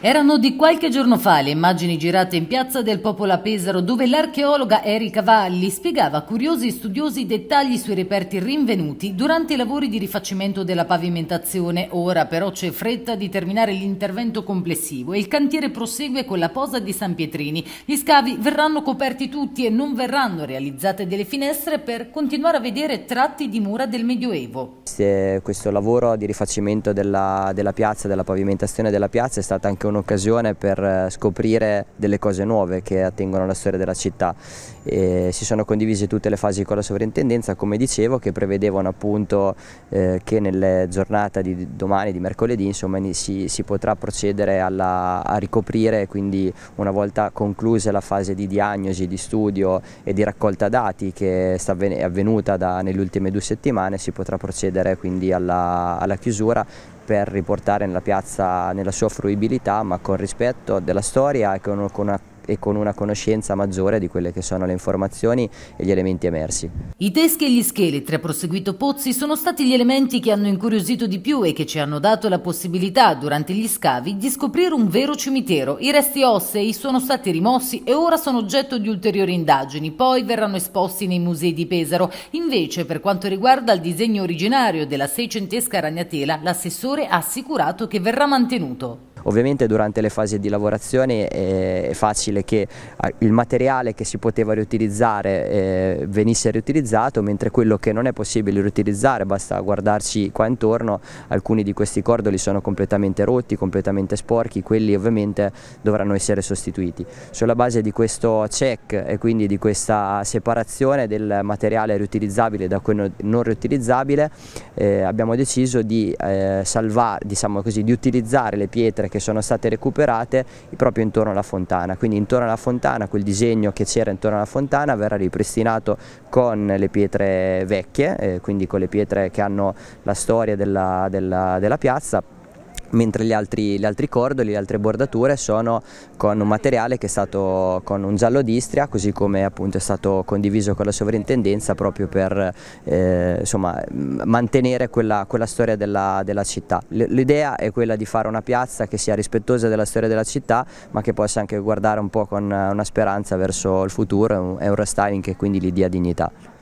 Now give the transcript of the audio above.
Erano di qualche giorno fa le immagini girate in piazza del Popolo a Pesaro dove l'archeologa Erika Valli spiegava a curiosi e studiosi dettagli sui reperti rinvenuti durante i lavori di rifacimento della pavimentazione. Ora però c'è fretta di terminare l'intervento complessivo e il cantiere prosegue con la posa di San Pietrini. Gli scavi verranno coperti tutti e non verranno realizzate delle finestre per continuare a vedere tratti di mura del Medioevo. Questo lavoro di rifacimento della, della piazza, della pavimentazione della piazza è stata anche un'occasione per eh, scoprire delle cose nuove che attengono alla storia della città. E si sono condivise tutte le fasi con la sovrintendenza, come dicevo, che prevedevano appunto eh, che nelle giornate di domani, di mercoledì, insomma, si, si potrà procedere alla, a ricoprire, quindi una volta conclusa la fase di diagnosi, di studio e di raccolta dati che è avvenuta da, nelle ultime due settimane, si potrà procedere quindi alla, alla chiusura per riportare nella piazza nella sua fruibilità ma con rispetto della storia e con una e con una conoscenza maggiore di quelle che sono le informazioni e gli elementi emersi. I teschi e gli scheletri, ha proseguito Pozzi, sono stati gli elementi che hanno incuriosito di più e che ci hanno dato la possibilità, durante gli scavi, di scoprire un vero cimitero. I resti ossei sono stati rimossi e ora sono oggetto di ulteriori indagini, poi verranno esposti nei musei di Pesaro. Invece, per quanto riguarda il disegno originario della seicentesca ragnatela, l'assessore ha assicurato che verrà mantenuto. Ovviamente durante le fasi di lavorazione eh, è facile che ah, il materiale che si poteva riutilizzare eh, venisse riutilizzato, mentre quello che non è possibile riutilizzare, basta guardarci qua intorno, alcuni di questi cordoli sono completamente rotti, completamente sporchi, quelli ovviamente dovranno essere sostituiti. Sulla base di questo check e quindi di questa separazione del materiale riutilizzabile da quello non riutilizzabile eh, abbiamo deciso di, eh, salvare, diciamo così, di utilizzare le pietre che che sono state recuperate proprio intorno alla fontana, quindi intorno alla fontana quel disegno che c'era intorno alla fontana verrà ripristinato con le pietre vecchie, eh, quindi con le pietre che hanno la storia della, della, della piazza mentre gli altri, gli altri, cordoli, le altre bordature sono con un materiale che è stato con un giallo d'Istria così come appunto è stato condiviso con la sovrintendenza proprio per eh, insomma, mantenere quella, quella, storia della, della città. L'idea è quella di fare una piazza che sia rispettosa della storia della città ma che possa anche guardare un po' con una speranza verso il futuro, è un restyling che quindi gli dia dignità.